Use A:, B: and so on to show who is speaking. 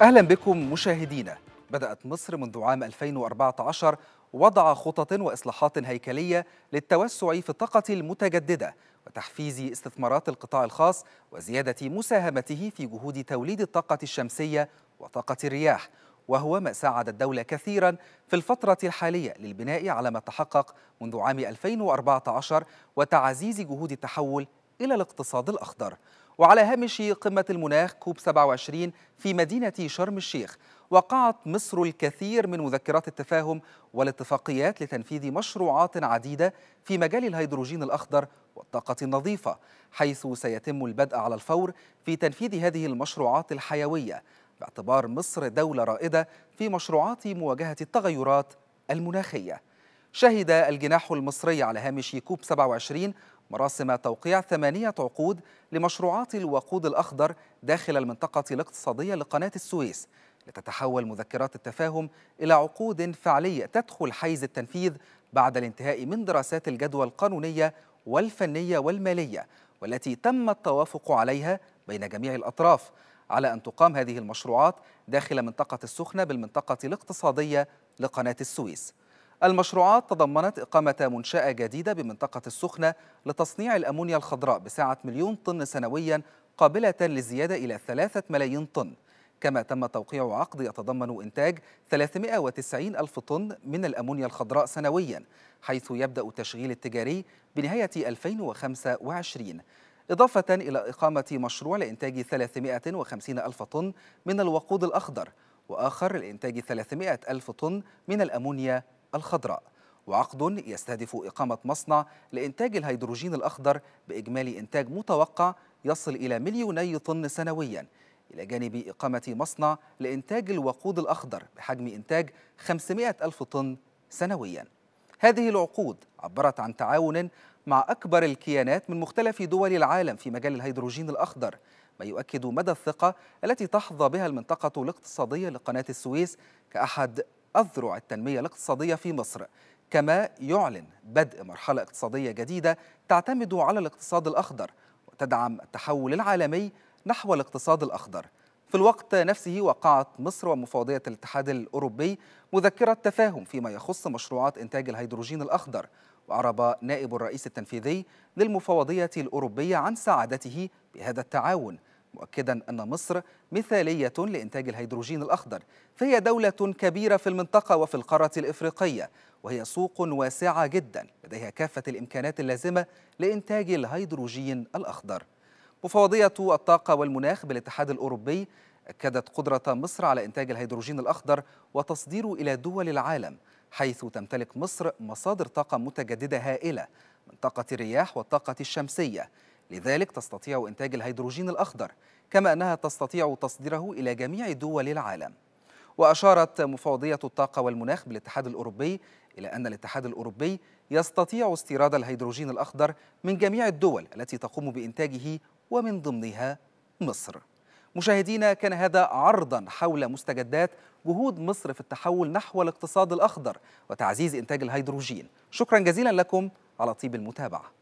A: أهلا بكم مشاهدينا بدأت مصر منذ عام 2014 وضع خطط وإصلاحات هيكلية للتوسع في الطاقة المتجددة وتحفيز استثمارات القطاع الخاص وزيادة مساهمته في جهود توليد الطاقة الشمسية وطاقة الرياح وهو ما ساعد الدولة كثيرا في الفترة الحالية للبناء على ما تحقق منذ عام 2014 وتعزيز جهود التحول إلى الاقتصاد الأخضر وعلى هامش قمة المناخ كوب 27 في مدينة شرم الشيخ وقعت مصر الكثير من مذكرات التفاهم والاتفاقيات لتنفيذ مشروعات عديدة في مجال الهيدروجين الأخضر والطاقة النظيفة حيث سيتم البدء على الفور في تنفيذ هذه المشروعات الحيوية باعتبار مصر دولة رائدة في مشروعات مواجهة التغيرات المناخية شهد الجناح المصري على هامش كوب 27 مراسم توقيع ثمانية عقود لمشروعات الوقود الأخضر داخل المنطقة الاقتصادية لقناة السويس لتتحول مذكرات التفاهم إلى عقود فعلية تدخل حيز التنفيذ بعد الانتهاء من دراسات الجدوى القانونية والفنية والمالية والتي تم التوافق عليها بين جميع الأطراف على أن تقام هذه المشروعات داخل منطقة السخنة بالمنطقة الاقتصادية لقناة السويس المشروعات تضمنت إقامة منشأة جديدة بمنطقة السخنة لتصنيع الأمونيا الخضراء بسعة مليون طن سنويا قابلة للزيادة إلى ثلاثة ملايين طن كما تم توقيع عقد يتضمن إنتاج 390 ألف طن من الأمونيا الخضراء سنويا حيث يبدأ التشغيل التجاري بنهاية 2025 إضافة إلى إقامة مشروع لإنتاج 350 ألف طن من الوقود الأخضر وآخر لإنتاج 300 ألف طن من الأمونيا الخضراء وعقد يستهدف إقامة مصنع لإنتاج الهيدروجين الأخضر بإجمالي إنتاج متوقع يصل إلى مليوني طن سنوياً إلى جانب إقامة مصنع لإنتاج الوقود الأخضر بحجم إنتاج 500 ألف طن سنوياً هذه العقود عبرت عن تعاون مع أكبر الكيانات من مختلف دول العالم في مجال الهيدروجين الأخضر ما يؤكد مدى الثقة التي تحظى بها المنطقة الاقتصادية لقناة السويس كأحد أذرع التنمية الاقتصادية في مصر كما يعلن بدء مرحلة اقتصادية جديدة تعتمد على الاقتصاد الأخضر وتدعم التحول العالمي نحو الاقتصاد الأخضر في الوقت نفسه وقعت مصر ومفوضية الاتحاد الأوروبي مذكرة تفاهم فيما يخص مشروعات إنتاج الهيدروجين الأخضر وعرب نائب الرئيس التنفيذي للمفوضية الأوروبية عن سعادته بهذا التعاون مؤكدا أن مصر مثالية لإنتاج الهيدروجين الأخضر فهي دولة كبيرة في المنطقة وفي القارة الإفريقية وهي سوق واسعة جدا لديها كافة الإمكانات اللازمة لإنتاج الهيدروجين الأخضر مفوضية الطاقة والمناخ بالاتحاد الأوروبي أكدت قدرة مصر على إنتاج الهيدروجين الأخضر وتصديره إلى دول العالم حيث تمتلك مصر مصادر طاقة متجددة هائلة من طاقة الرياح والطاقة الشمسية لذلك تستطيع إنتاج الهيدروجين الأخضر كما أنها تستطيع تصديره إلى جميع دول العالم وأشارت مفوضية الطاقة والمناخ بالاتحاد الأوروبي إلى أن الاتحاد الأوروبي يستطيع استيراد الهيدروجين الأخضر من جميع الدول التي تقوم بإنتاجه ومن ضمنها مصر مشاهدينا كان هذا عرضا حول مستجدات جهود مصر في التحول نحو الاقتصاد الأخضر وتعزيز إنتاج الهيدروجين شكرا جزيلا لكم على طيب المتابعه